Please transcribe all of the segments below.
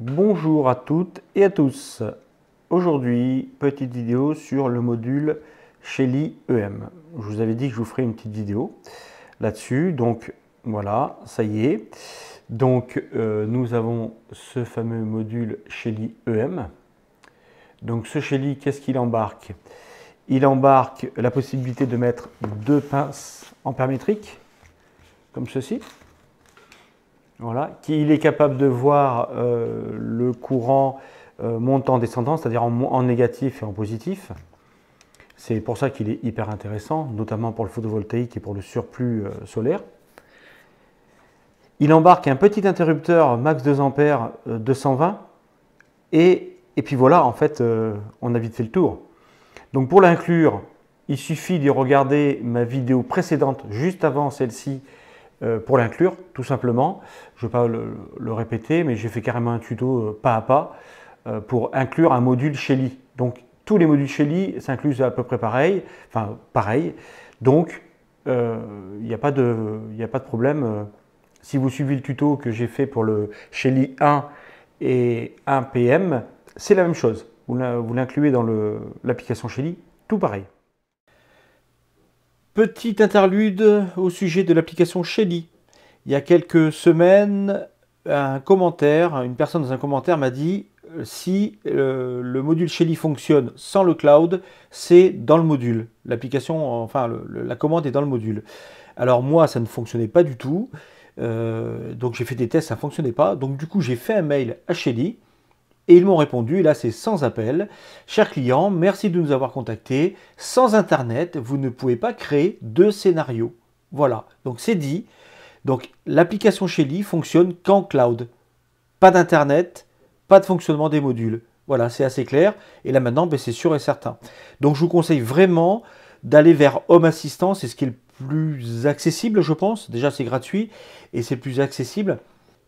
Bonjour à toutes et à tous. Aujourd'hui, petite vidéo sur le module Shelly EM. Je vous avais dit que je vous ferai une petite vidéo là-dessus. Donc voilà, ça y est. Donc euh, nous avons ce fameux module Shelly EM. Donc ce Shelly, qu'est-ce qu'il embarque Il embarque la possibilité de mettre deux pinces en paramétrique, comme ceci. Voilà, il est capable de voir euh, le courant euh, montant-descendant, c'est-à-dire en, négatif et en positif. C'est pour ça qu'il est hyper intéressant, notamment pour le photovoltaïque et pour le surplus euh, solaire. Il embarque un petit interrupteur max 2 A 220 et, et, puis voilà, en fait, on a vite fait le tour. Donc pour l'inclure, il suffit d'y regarder ma vidéo précédente juste avant celle-ci euh, pour l'inclure, tout simplement. Je ne vais pas le, répéter, mais j'ai fait carrément un tuto euh, pas à pas euh, pour inclure un module Shelly. Donc tous les modules Shelly s'inclusent à peu près pareil, enfin pareil. Donc il n'y a, a, pas de problème. Si vous suivez le tuto que j'ai fait pour le Shelly 1 et 1 PM, c'est la même chose. Vous l'incluez dans l'application Shelly, tout pareil. Petite interlude au sujet de l'application Shelly. Il y a quelques semaines, un commentaire, une personne dans un commentaire m'a dit euh, si euh, le module Shelly fonctionne sans le cloud, c'est dans le module. L'application, enfin la commande est dans le module. Alors moi, ça ne fonctionnait pas du tout. Euh, donc j'ai fait des tests, ça ne fonctionnait pas. Donc du coup, j'ai fait un mail à Shelly et ils m'ont répondu, et là c'est sans appel, cher client, merci de nous avoir contactés, sans Internet, vous ne pouvez pas créer de scénario. » Voilà, donc c'est dit. Donc l'application Shelly fonctionne qu'en cloud. Pas d'Internet, pas de fonctionnement des modules. Voilà, c'est assez clair. Et là maintenant, ben, c'est sûr et certain. Donc je vous conseille vraiment d'aller vers Home Assistant, c'est ce qui est le plus accessible, je pense. Déjà, c'est gratuit et c'est le plus accessible.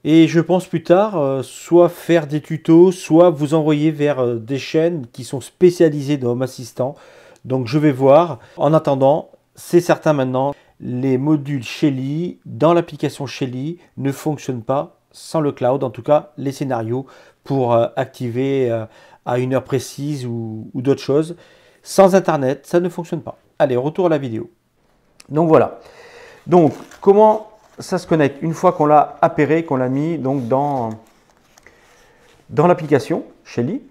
Et je pense plus tard, euh, soit faire des tutos, soit vous envoyer vers euh, des chaînes qui sont spécialisées dans Home Assistant. Donc je vais voir. En attendant, c'est certain maintenant, les modules Shelly dans l'application Shelly ne fonctionnent pas sans le cloud, en tout cas les scénarios pour euh, activer à une heure précise ou, ou d'autres choses. Sans Internet, ça ne fonctionne pas. Allez, retour à la vidéo. Donc voilà. Donc comment ça se connecte une fois qu'on l'a appairé, qu'on l'a mis donc dans, dans l'application Shelly.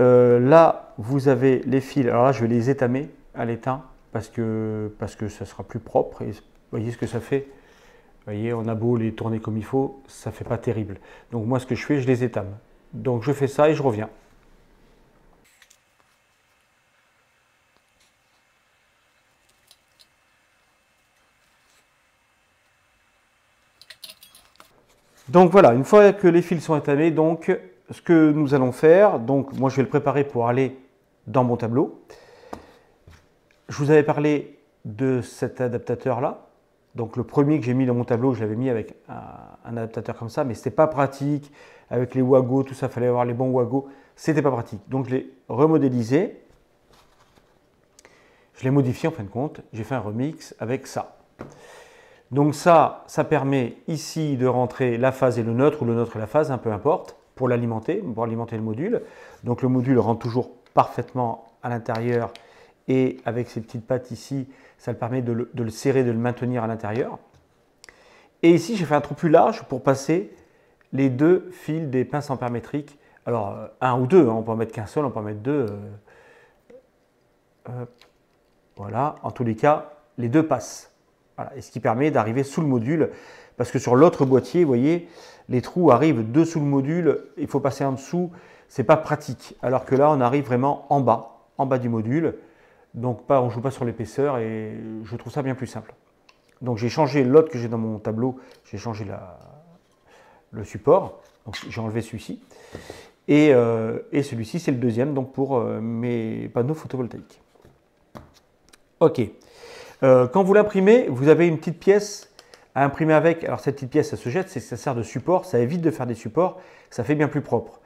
Euh, là, vous avez les fils. Alors là, je vais les étamer à l'étain parce que, parce que ça sera plus propre. Et voyez ce que ça fait. Vous voyez, on a beau les tourner comme il faut, ça ne fait pas terrible. Donc moi, ce que je fais, je les étame. Donc je fais ça et je reviens. Donc voilà, une fois que les fils sont entamés, donc ce que nous allons faire, donc moi je vais le préparer pour aller dans mon tableau. Je vous avais parlé de cet adaptateur là. Donc le premier que j'ai mis dans mon tableau, je l'avais mis avec un, adaptateur comme ça, mais ce n'était pas pratique. Avec les Wago, tout ça, fallait avoir les bons Wago. C'était pas pratique. Donc je l'ai remodélisé. Je l'ai modifié en fin de compte. J'ai fait un remix avec ça. Donc ça, ça permet ici de rentrer la phase et le neutre, ou le neutre et la phase, un hein, peu importe, pour l'alimenter, pour alimenter le module. Donc le module rentre toujours parfaitement à l'intérieur, et avec ces petites pattes ici, ça le permet de le, serrer, de le maintenir à l'intérieur. Et ici, j'ai fait un trou plus large pour passer les deux fils des pinces en Alors, euh, un ou deux, hein, on peut en mettre qu'un seul, on peut en mettre deux. Euh, voilà, en tous les cas, les deux passent. Et ce qui permet d'arriver sous le module, parce que sur l'autre boîtier, vous voyez, les trous arrivent dessous le module, il faut passer en dessous, c'est pas pratique. Alors que là, on arrive vraiment en bas, en bas du module, donc pas, on joue pas sur l'épaisseur et je trouve ça bien plus simple. Donc j'ai changé l'autre que j'ai dans mon tableau, j'ai changé le support, donc j'ai enlevé celui-ci. Et, euh, celui-ci, c'est le deuxième donc pour euh, mes panneaux photovoltaïques. Ok. Euh, quand vous l'imprimez, vous avez une petite pièce à imprimer avec. Alors cette petite pièce, ça se jette, ça sert de support, ça évite de faire des supports, ça fait bien plus propre.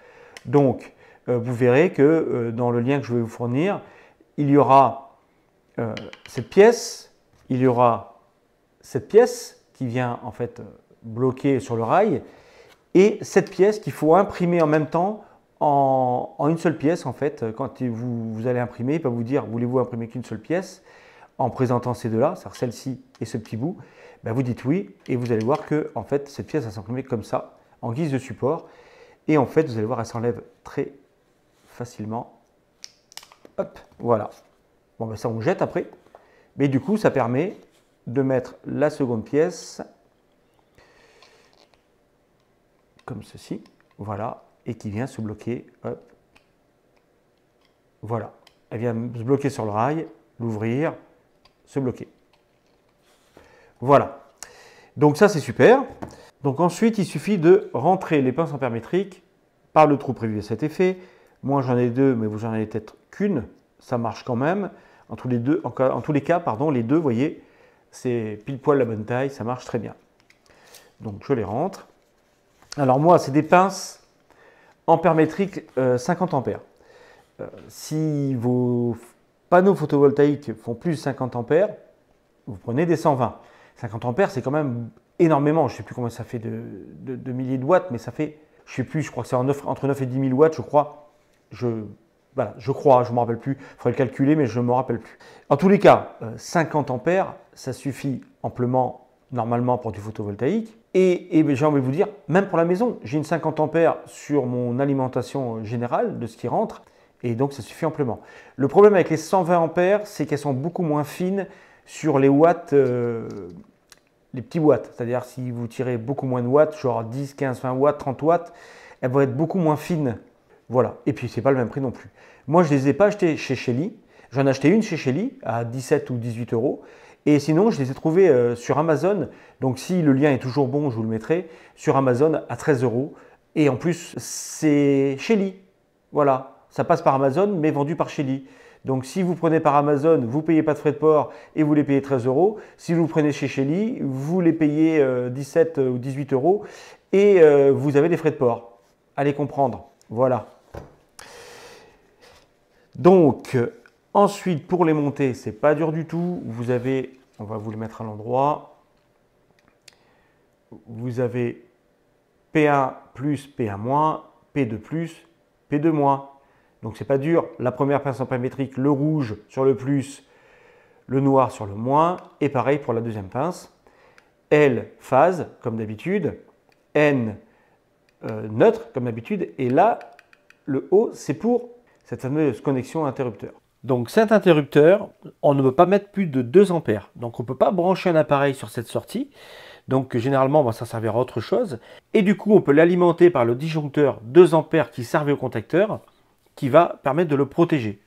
Donc, euh, vous verrez que euh, dans le lien que je vais vous fournir, il y aura cette pièce, il y aura cette pièce qui vient en fait bloquer sur le rail, et cette pièce qu'il faut imprimer en même temps en, une seule pièce en fait. Quand vous, vous allez imprimer, il va vous dire voulez-vous imprimer qu'une seule pièce en présentant ces deux-là, celle-ci et ce petit bout, ben, vous dites oui et vous allez voir que en fait cette pièce va comme ça, en guise de support. Et en fait, vous allez voir, elle s'enlève très facilement. Hop, voilà. Bon, ben ça on jette après. Mais du coup, ça permet de mettre la seconde pièce comme ceci, voilà, et qui vient se bloquer, hop, voilà. Elle vient se bloquer sur le rail, l'ouvrir, se bloquer. Voilà. Donc ça, c'est super. Donc ensuite, il suffit de rentrer les pinces en permétrique par le trou prévu à cet effet. Moi, j'en ai deux, mais vous en avez peut-être qu'une. Ça marche quand même. En tous les, deux, en, tous les cas, pardon, les deux, voyez, c'est pile poil la bonne taille, ça marche très bien. Donc je les rentre. Alors moi, c'est des pinces en 50 euh, ampères. Euh, si vous panneaux photovoltaïques font plus de 50 ampères, vous prenez des 120. 50 ampères, c'est quand même énormément. Je ne sais plus combien ça fait de, milliers de watts, mais ça fait, je sais plus, je crois que c'est en entre 9 et 10 000 watts, je crois. Je, voilà, je crois, je ne me rappelle plus. Il faudrait le calculer, mais je ne me rappelle plus. En tous les cas, 50 euh, ampères, ça suffit amplement, normalement, pour du photovoltaïque. Et, et j'ai envie de vous dire, même pour la maison, j'ai une 50 ampères sur mon alimentation euh, générale, de ce qui rentre et donc ça suffit amplement. Le problème avec les 120 ampères, c'est qu'elles sont beaucoup moins fines sur les watts, euh, les petits watts. C'est-à-dire si vous tirez beaucoup moins de watts, genre 10, 15, 20 watts, 30 watts, elles vont être beaucoup moins fines. Voilà. Et puis c'est pas le même prix non plus. Moi je les ai pas achetées chez Shelly. J'en ai acheté une chez Shelly à 17 ou 18 euros. Et sinon, je les ai trouvées euh, sur Amazon. Donc si le lien est toujours bon, je vous le mettrai sur Amazon à 13 euros. Et en plus, c'est Shelly. Voilà ça passe par Amazon, mais vendu par Shelly. Donc si vous prenez par Amazon, vous ne payez pas de frais de port et vous les payez 13 euros. Si vous prenez chez Shelly, vous les payez 17 euh, euh, ou 18 euros et euh, vous avez des frais de port. Allez comprendre. Voilà. Donc ensuite pour les monter, c'est pas dur du tout. Vous avez, on va vous les mettre à l'endroit. Vous avez P1 plus P1 moins, P2 plus, P2 moins. Donc c'est pas dur. La première pince en paramétrique, le rouge sur le plus, le noir sur le moins, et pareil pour la deuxième pince. L phase, comme d'habitude, N euh, neutre, comme d'habitude, et là, le O, c'est pour cette fameuse connexion interrupteur. Donc cet interrupteur, on ne peut pas mettre plus de 2 ampères. Donc on ne peut pas brancher un appareil sur cette sortie. Donc généralement, on va s'en servir à autre chose. Et du coup, on peut l'alimenter par le disjoncteur 2 ampères qui servait au contacteur qui va permettre de le protéger.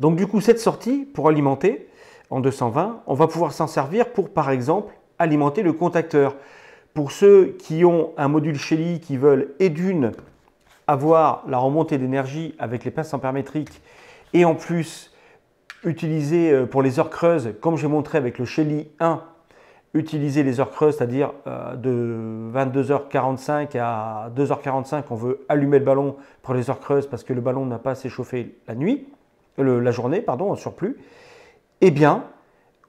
Donc du coup, cette sortie, pour alimenter en 220, on va pouvoir s'en servir pour, par exemple, alimenter le contacteur. Pour ceux qui ont un module Shelly qui veulent, et d'une, avoir la remontée d'énergie avec les pinces en et en plus, utiliser euh, pour les heures creuses, comme j'ai montré avec le Shelly 1, utiliser les heures creuses, c'est-à-dire euh, de 22h45 à 2h45, on veut allumer le ballon pour les heures creuses parce que le ballon n'a pas s'échauffer la nuit, la journée, pardon, en surplus, eh bien,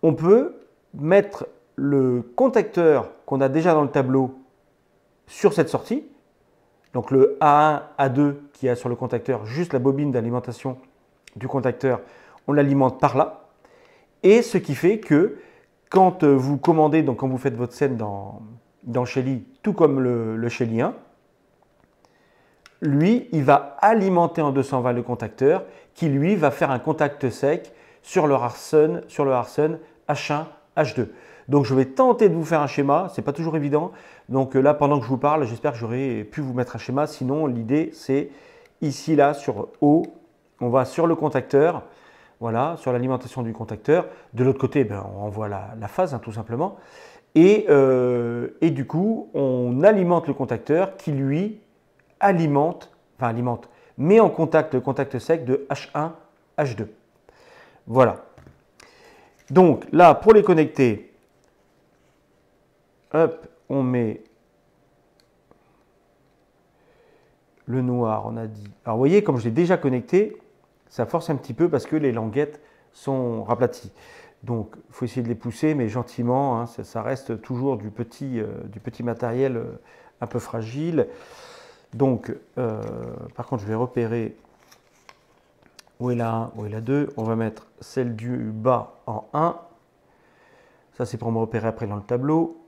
on peut mettre le contacteur qu'on a déjà dans le tableau sur cette sortie, donc le A1, A2 qui a sur le contacteur juste la bobine d'alimentation du contacteur, on l'alimente par là, et ce qui fait que quand euh, vous commandez, donc quand vous faites votre scène dans, dans Shelly, tout comme le, le 1, lui, il va alimenter en 220 le contacteur qui, lui, va faire un contact sec sur le Harson, sur le H1, H2. Donc, je vais tenter de vous faire un schéma. Ce n'est pas toujours évident. Donc euh, là, pendant que je vous parle, j'espère que j'aurai pu vous mettre un schéma. Sinon, l'idée, c'est ici, là, sur haut, on va sur le contacteur voilà, sur l'alimentation du contacteur. De l'autre côté, eh ben, on envoie la, phase, hein, tout simplement. Et, euh, et, du coup, on alimente le contacteur qui, lui, alimente, enfin alimente, met en contact le contact sec de H1, H2. Voilà. Donc là, pour les connecter, hop, on met le noir, on a dit. Alors vous voyez, comme je l'ai déjà connecté, ça force un petit peu parce que les languettes sont raplaties. Donc, il faut essayer de les pousser, mais gentiment. Hein, ça, reste toujours du petit, euh, du petit matériel euh, un peu fragile. Donc, euh, par contre, je vais repérer où est la 1, où est la 2. On va mettre celle du bas en 1. Ça, c'est pour me repérer après dans le tableau.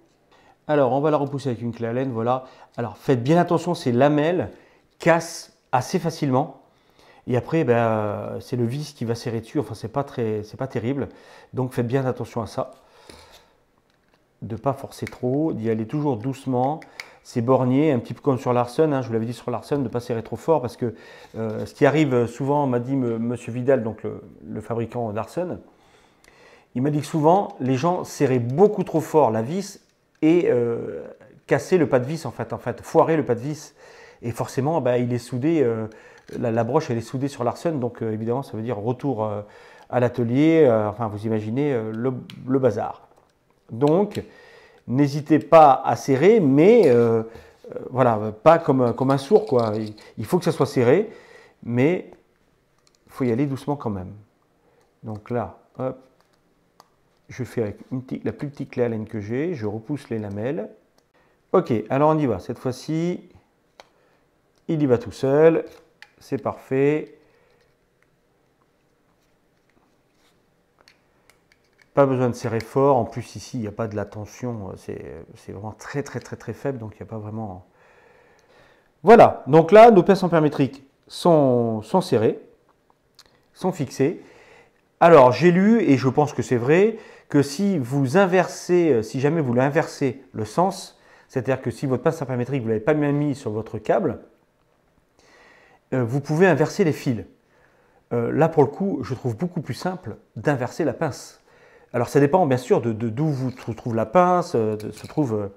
Alors, on va la repousser avec une clé à laine, voilà. Alors, faites bien attention, ces lamelles cassent assez facilement. Et après, ben, c'est le vis qui va serrer dessus. Enfin, c'est pas très, c'est pas terrible. Donc, faites bien attention à ça. De pas forcer trop, d'y aller toujours doucement. C'est bornier, un petit peu comme sur Larsen. Hein, je vous l'avais dit sur Larsen, de ne pas serrer trop fort parce que euh, ce qui arrive souvent, m'a dit M. Monsieur Vidal, donc le, fabricant d'Arsen. il m'a dit que souvent les gens serraient beaucoup trop fort la vis et euh, cassaient le pas de vis en fait, en fait, foiraient le pas de vis. Et forcément, ben, il est soudé. Euh, la, broche elle est soudée sur l'Arsen, donc euh, évidemment ça veut dire retour euh, à l'atelier, euh, enfin vous imaginez le, bazar. Donc n'hésitez pas à serrer, mais voilà, pas comme, un sourd quoi. Il, faut que ça soit serré, mais il faut y aller doucement quand même. Donc là, hop, je fais avec la plus petite clé à laine que j'ai, je repousse les lamelles. Ok, alors on y va. Cette fois-ci, il y va tout seul c'est parfait. Pas besoin de serrer fort. En plus, ici, il n'y a pas de la tension. C'est vraiment très, très, très, très faible. Donc, il n'y a pas vraiment... Voilà. Donc là, nos pinces en sont, sont serrées, sont fixées. Alors, j'ai lu, et je pense que c'est vrai, que si vous inversez, si jamais vous l'inversez le sens, c'est-à-dire que si votre pince en vous ne l'avez pas bien mis sur votre câble, euh, vous pouvez inverser les fils. Euh, là, pour le coup, je trouve beaucoup plus simple d'inverser la pince. Alors, ça dépend bien sûr de d'où vous trouve la pince, euh, se trouve.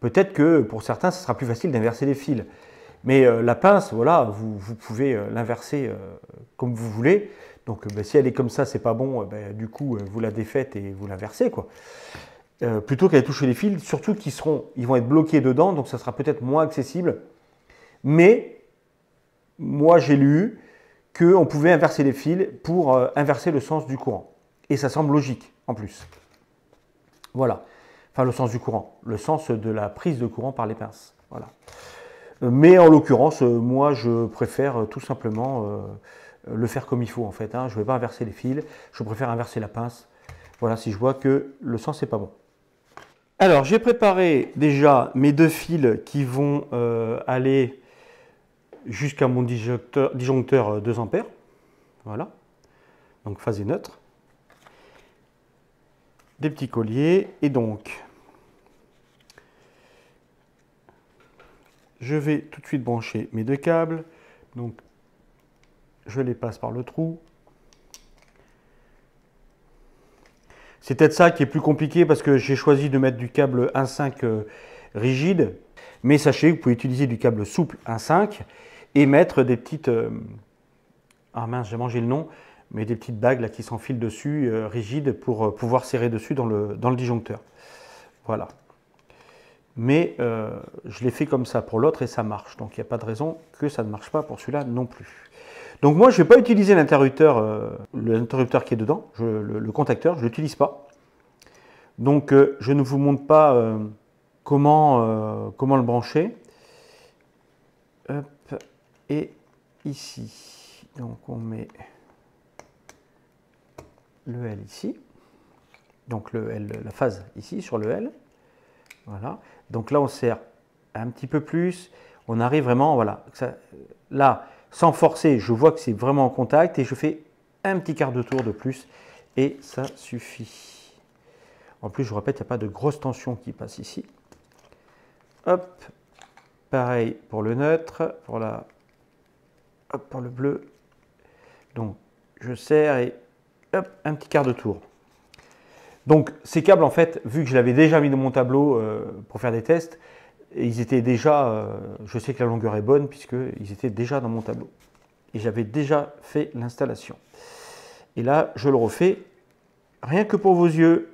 Peut-être que pour certains, ce sera plus facile d'inverser les fils. Mais la pince, voilà, vous, pouvez l'inverser comme vous voulez. Donc ben, si elle est comme ça, c'est pas bon, ben, du coup, vous la défaites et vous l'inversez. quoi. plutôt qu'elle touche les fils, surtout qu'ils seront, ils vont être bloqués dedans, donc ça sera peut-être moins accessible. Mais moi j'ai lu qu'on pouvait inverser les fils pour euh, inverser le sens du courant. Et ça semble logique en plus. Voilà. Enfin, le sens du courant, le sens de la prise de courant par les pinces. Voilà. Mais en l'occurrence, euh, moi je préfère euh, tout simplement le faire comme il faut en fait. Hein. Je ne vais pas inverser les fils, je préfère inverser la pince. Voilà, si je vois que le sens n'est pas bon. Alors j'ai préparé déjà mes deux fils qui vont aller jusqu'à mon disjoncteur, disjoncteur 2 euh, A. Voilà. Donc phase et neutre. Des petits colliers. Et donc, je vais tout de suite brancher mes deux câbles. Donc, je les passe par le trou. C'est peut-être ça qui est plus compliqué parce que j'ai choisi de mettre du câble 1.5 euh, rigide. Mais sachez que vous pouvez utiliser du câble souple 1.5 et mettre des petites. Euh, ah mince, j'ai mangé le nom, mais des petites bagues là, qui s'enfilent dessus, euh, rigides, pour euh, pouvoir serrer dessus dans le, dans le disjoncteur. Voilà. Mais je l'ai fait comme ça pour l'autre et ça marche. Donc il n'y a pas de raison que ça ne marche pas pour celui-là non plus. Donc moi, je ne vais pas utiliser l'interrupteur l'interrupteur qui est dedans, le, contacteur, je ne l'utilise pas. Donc je ne vous montre pas comment, comment le brancher et ici. Donc on met le L ici, donc le L, la phase ici sur le L. Voilà. Donc là on serre un petit peu plus, on arrive vraiment, voilà, là sans forcer, je vois que c'est vraiment en contact et je fais un petit quart de tour de plus et ça suffit. En plus, je vous répète, il n'y a pas de grosse tension qui passe ici. Hop, pareil pour le neutre, pour la par le bleu. Donc je serre et hop, un petit quart de tour. Donc ces câbles, en fait, vu que je l'avais déjà mis dans mon tableau euh, pour faire des tests, ils étaient déjà, euh, je sais que la longueur est bonne puisque puisqu'ils étaient déjà dans mon tableau. Et j'avais déjà fait l'installation. Et là, je le refais rien que pour vos yeux.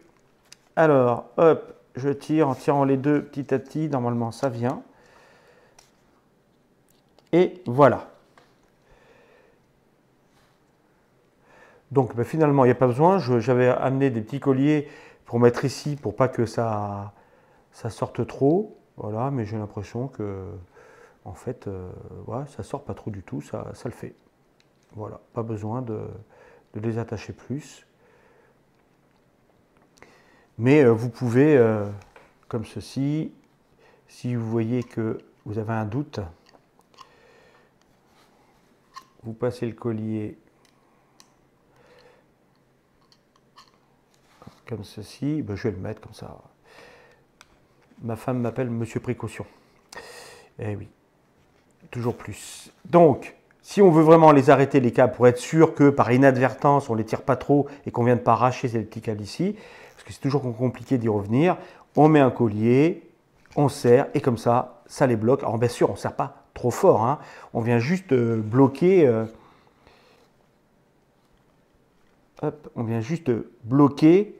Alors, hop, je tire en tirant les deux petit à petit. Normalement, ça vient. Et voilà. Donc ben, finalement, il n'y a pas besoin. J'avais amené des petits colliers pour mettre ici pour pas que ça, sorte trop. Voilà, mais j'ai l'impression que en fait, ça euh, ça sort pas trop du tout, ça, le fait. Voilà, pas besoin de, les attacher plus. Mais euh, vous pouvez, euh, comme ceci, si vous voyez que vous avez un doute, vous passez le collier comme ceci, ben, je vais le mettre comme ça. Ma femme m'appelle Monsieur Précaution. Eh oui, toujours plus. Donc, si on veut vraiment les arrêter, les câbles, pour être sûr que par inadvertance, on ne les tire pas trop et qu'on ne vienne pas arracher ces petits câbles ici, parce que c'est toujours compliqué d'y revenir, on met un collier, on serre, et comme ça, ça les bloque. Alors bien sûr, on ne serre pas trop fort, hein. on vient juste euh, bloquer... Euh, hop, on vient juste euh, bloquer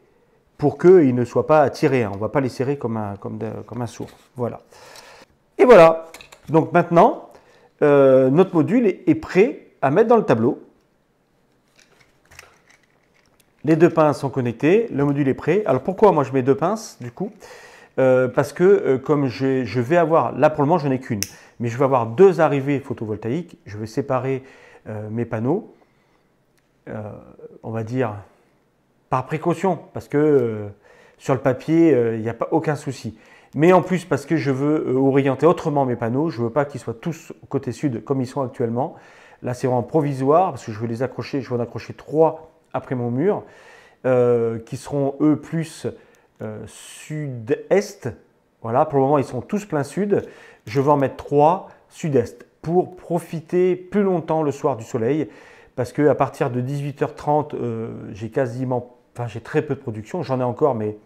pour qu'il ne soit pas attiré. Hein. On ne va pas les serrer comme un, comme, comme un sourd. Voilà. Et voilà. Donc maintenant, euh, notre module est, prêt à mettre dans le tableau. Les deux pinces sont connectées, le module est prêt. Alors pourquoi moi je mets deux pinces du coup euh, Parce que euh, comme je, vais avoir, là pour le moment je n'ai qu'une, mais je vais avoir deux arrivées photovoltaïques. Je vais séparer mes panneaux, on va dire par précaution, parce que euh, sur le papier, euh, il n'y a pas aucun souci. Mais en plus, parce que je veux euh, orienter autrement mes panneaux, je ne veux pas qu'ils soient tous côté sud comme ils sont actuellement. Là, c'est vraiment provisoire, parce que je veux les accrocher, je vais en accrocher trois après mon mur, qui seront eux plus sud-est. Voilà, pour le moment, ils sont tous plein sud. Je vais en mettre trois sud-est pour profiter plus longtemps le soir du soleil parce qu'à partir de 18h30, j'ai quasiment j'ai très peu de production. J'en ai encore, mais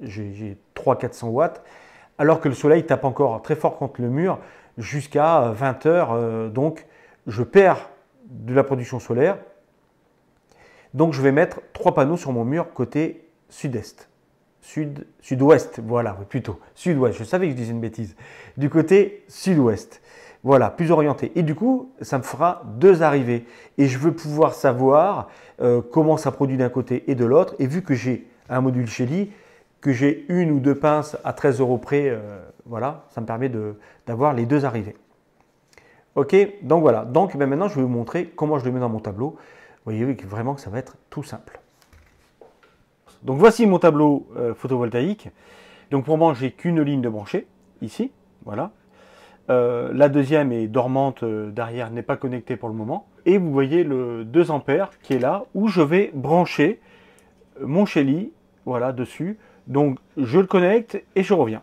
j'ai 300-400 watts. Alors que le soleil tape encore très fort contre le mur jusqu'à 20 euh, heures. Euh, donc, je perds de la production solaire. Donc, je vais mettre trois panneaux sur mon mur côté sud-est sud, sud-ouest, voilà, plutôt, sud-ouest, je savais que je disais une bêtise, du côté sud-ouest, voilà, plus orienté. Et du coup, ça me fera deux arrivées. Et je veux pouvoir savoir euh, comment ça produit d'un côté et de l'autre. Et vu que j'ai un module Shelly, que j'ai une ou deux pinces à 13 euros près, euh, voilà, ça me permet d'avoir les deux arrivées. Ok, donc voilà, donc eh ben, maintenant je vais vous montrer comment je le mets dans mon tableau. Vous voyez vraiment que ça va être tout simple. Donc voici mon tableau euh, photovoltaïque. Donc pour moi, j'ai qu'une ligne de branchée, ici, voilà. Euh, la deuxième est dormante euh, derrière, n'est pas connectée pour le moment. Et vous voyez le 2 ampères qui est là, où je vais brancher mon Shelly, voilà, dessus. Donc je le connecte et je reviens.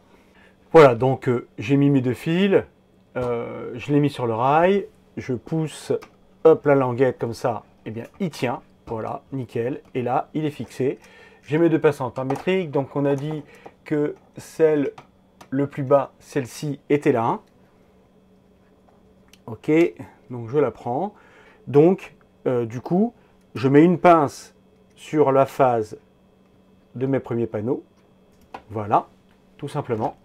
Voilà, donc j'ai mis mes deux fils, je l'ai mis sur le rail, je pousse, hop, la languette comme ça, et eh bien il tient, voilà, nickel, et là il est fixé. J'ai mes deux passantes en métrique, donc on a dit que celle le plus bas, celle-ci, était là. Ok, donc je la prends. Donc, euh, du coup, je mets une pince sur la phase de mes premiers panneaux. Voilà, tout simplement.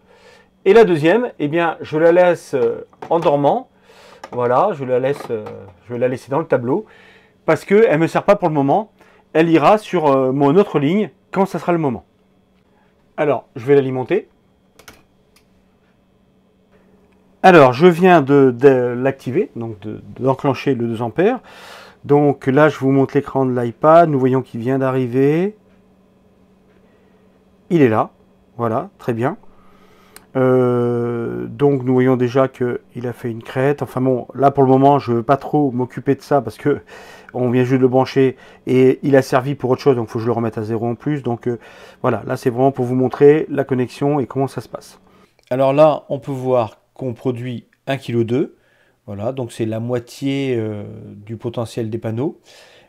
Et la deuxième, eh bien, je la laisse euh, en dormant. Voilà, je la laisse, euh, je la laisser dans le tableau parce qu'elle ne me sert pas pour le moment elle ira sur euh, mon autre ligne quand ça sera le moment. Alors, je vais l'alimenter. Alors, je viens de, l'activer, donc d'enclencher le 2 a Donc là, je vous montre l'écran de l'iPad. Nous voyons qu'il vient d'arriver. Il est là. Voilà, très bien. Euh, donc nous voyons déjà qu'il a fait une crête. Enfin bon, là pour le moment, je ne veux pas trop m'occuper de ça parce que on vient juste de le brancher et il a servi pour autre chose, donc il faut que je le remette à zéro en plus. Donc euh, voilà, là c'est vraiment pour vous montrer la connexion et comment ça se passe. Alors là, on peut voir qu'on produit 1,2 kg. Voilà, donc c'est la moitié euh, du potentiel des panneaux,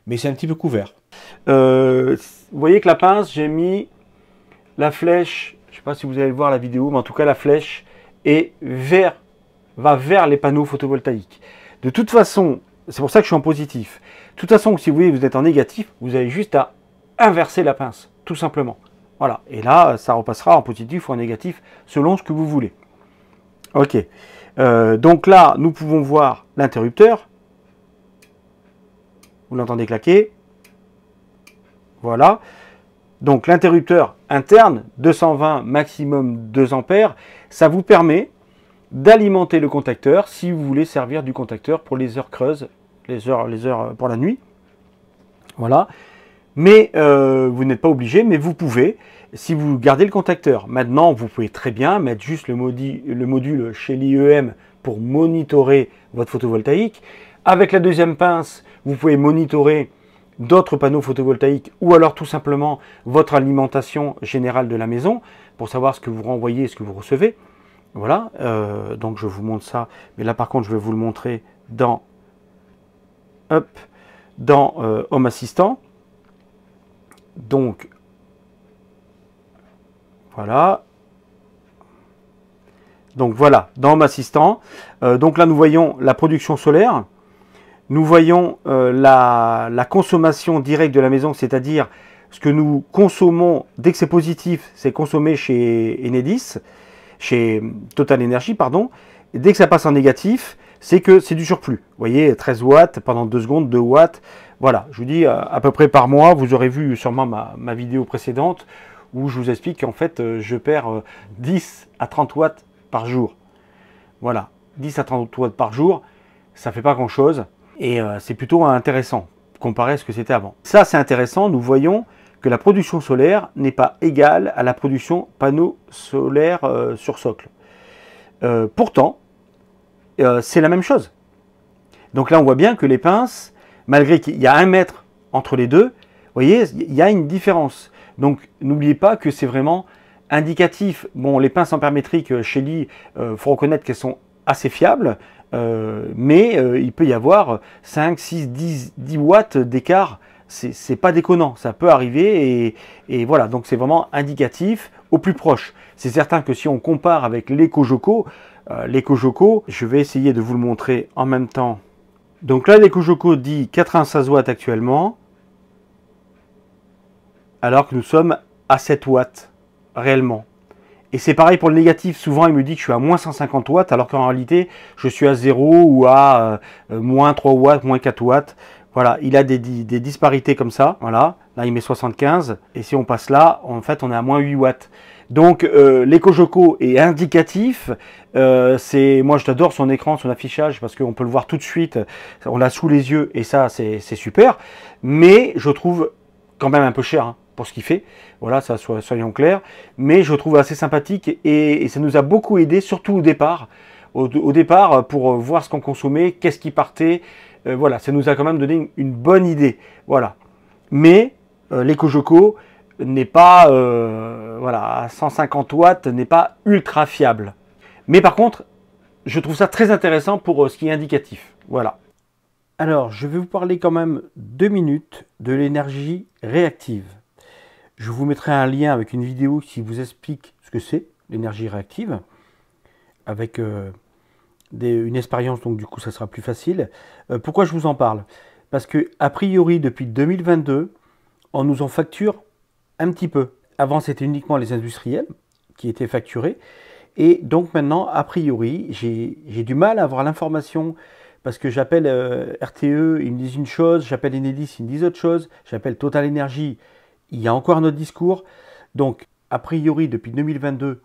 mais c'est un petit peu couvert. vous voyez que la pince, j'ai mis la flèche je ne sais pas si vous allez voir la vidéo, mais en tout cas la flèche est vers, va vers les panneaux photovoltaïques. De toute façon, c'est pour ça que je suis en positif. De toute façon, si vous voulez, vous êtes en négatif, vous avez juste à inverser la pince, tout simplement. Voilà, et là, ça repassera en positif ou en négatif, selon ce que vous voulez. Ok, euh, donc là, nous pouvons voir l'interrupteur. Vous l'entendez claquer. Voilà. Donc l'interrupteur interne, 220 maximum 2 ampères, ça vous permet d'alimenter le contacteur si vous voulez servir du contacteur pour les heures creuses, les heures, les heures euh, pour la nuit. Voilà. Mais euh, vous n'êtes pas obligé, mais vous pouvez si vous gardez le contacteur. Maintenant, vous pouvez très bien mettre juste le, le module chez l'IEM pour monitorer votre photovoltaïque. Avec la deuxième pince, vous pouvez monitorer d'autres panneaux photovoltaïques ou alors tout simplement votre alimentation générale de la maison pour savoir ce que vous renvoyez et ce que vous recevez. Voilà, euh, donc je vous montre ça. Mais là par contre, je vais vous le montrer dans, dans euh, Home Assistant. Donc, voilà. Donc voilà, dans Home Assistant. Euh, donc là, nous voyons la production solaire nous voyons euh, la, consommation directe de la maison, c'est-à-dire ce que nous consommons, dès que c'est positif, c'est consommé chez Enedis, chez Total Energy, pardon. dès que ça passe en négatif, c'est que c'est du surplus. Vous voyez, 13 watts pendant 2 secondes, 2 watts. Voilà, je vous dis à peu près par mois, vous aurez vu sûrement ma, vidéo précédente où je vous explique qu'en fait, euh, je perds 10 euh, à 30 watts par jour. Voilà, 10 à 30 watts par jour, ça ne fait pas grand-chose. Et euh, c'est plutôt intéressant, comparé à ce que c'était avant. Ça, c'est intéressant, nous voyons que la production solaire n'est pas égale à la production panneaux solaire euh, sur socle. Euh, pourtant, c'est la même chose. Donc là, on voit bien que les pinces, malgré qu'il y a un mètre entre les deux, vous voyez, il y a une différence. Donc n'oubliez pas que c'est vraiment indicatif. Bon, les pinces en chez Lee, il faut reconnaître qu'elles sont assez fiables. Euh, mais euh, il peut y avoir 5, 6, 10, 10 watts d'écart c'est pas déconnant, ça peut arriver et, voilà, donc c'est vraiment indicatif au plus proche. C'est certain que si on compare avec l'EcoJoco, euh, l'EcoJoco, je vais essayer de vous le montrer en même temps. Donc là, l'EcoJoco dit 96 watts actuellement, alors que nous sommes à 7 watts réellement. Et c'est pareil pour le négatif, souvent il me dit que je suis à moins 150 watts, alors qu'en réalité je suis à 0 ou à euh, euh, moins 3 watts, moins 4 watts. Voilà, il a des, disparités comme ça, voilà. Là il met 75, et si on passe là, en fait on est à moins 8 watts. Donc euh, léco est indicatif. Euh, c'est moi je t'adore son écran, son affichage parce qu'on peut le voir tout de suite. On l'a sous les yeux et ça c'est super. Mais je trouve quand même un peu cher. Hein pour ce qu'il fait. Voilà, ça, soyons clairs. Mais je trouve assez sympathique et, ça nous a beaucoup aidé, surtout au départ. Au, départ, pour voir ce qu'on consommait, qu'est-ce qui partait. Euh, voilà, ça nous a quand même donné une, bonne idée. Voilà. Mais euh, n'est pas, euh, voilà, à 150 watts, n'est pas ultra fiable. Mais par contre, je trouve ça très intéressant pour euh, ce qui est indicatif. Voilà. Alors, je vais vous parler quand même deux minutes de l'énergie réactive. Je vous mettrai un lien avec une vidéo qui vous explique ce que c'est l'énergie réactive, avec euh, une expérience, donc du coup ça sera plus facile. Euh, pourquoi je vous en parle Parce que a priori depuis 2022, on nous en facture un petit peu. Avant c'était uniquement les industriels qui étaient facturés, et donc maintenant a priori j'ai du mal à avoir l'information parce que j'appelle euh, RTE, ils me disent une chose, j'appelle Enedis, ils me disent autre chose, j'appelle Total Energy, il y a encore notre discours. Donc, a priori, depuis 2022,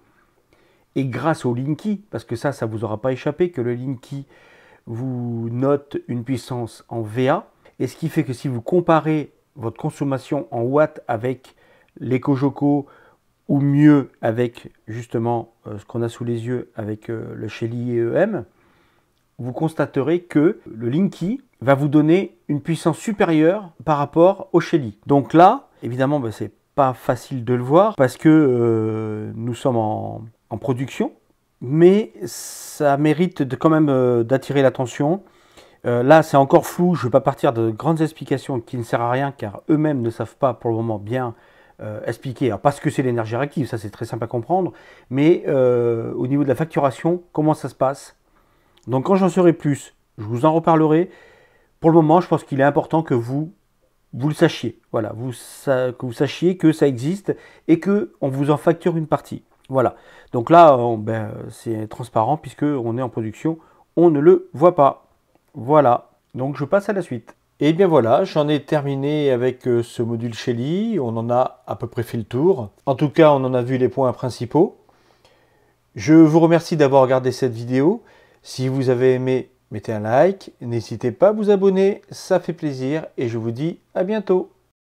et grâce au Linky, parce que ça, ça ne vous aura pas échappé, que le Linky vous note une puissance en VA, et ce qui fait que si vous comparez votre consommation en watts avec l'EcoJoco, ou mieux avec justement euh, ce qu'on a sous les yeux avec euh, le Shelly EEM, vous constaterez que le Linky va vous donner une puissance supérieure par rapport au Shelly. Donc là, évidemment, ce bah, c'est pas facile de le voir parce que euh, nous sommes en, production, mais ça mérite quand même euh, d'attirer l'attention. Euh, là, c'est encore flou, je ne vais pas partir de grandes explications qui ne servent à rien car eux-mêmes ne savent pas pour le moment bien expliquer. Alors, parce que c'est l'énergie réactive, ça c'est très simple à comprendre, mais au niveau de la facturation, comment ça se passe Donc, quand j'en saurai plus, je vous en reparlerai pour le moment, je pense qu'il est important que vous, vous le sachiez. Voilà, vous, que vous sachiez que ça existe et que on vous en facture une partie. Voilà. Donc là, euh, ben, c'est transparent puisque on est en production, on ne le voit pas. Voilà. Donc je passe à la suite. Et bien voilà, j'en ai terminé avec euh, ce module Shelly. On en a à peu près fait le tour. En tout cas, on en a vu les points principaux. Je vous remercie d'avoir regardé cette vidéo. Si vous avez aimé, Mettez un like, n'hésitez pas à vous abonner, ça fait plaisir et je vous dis à bientôt.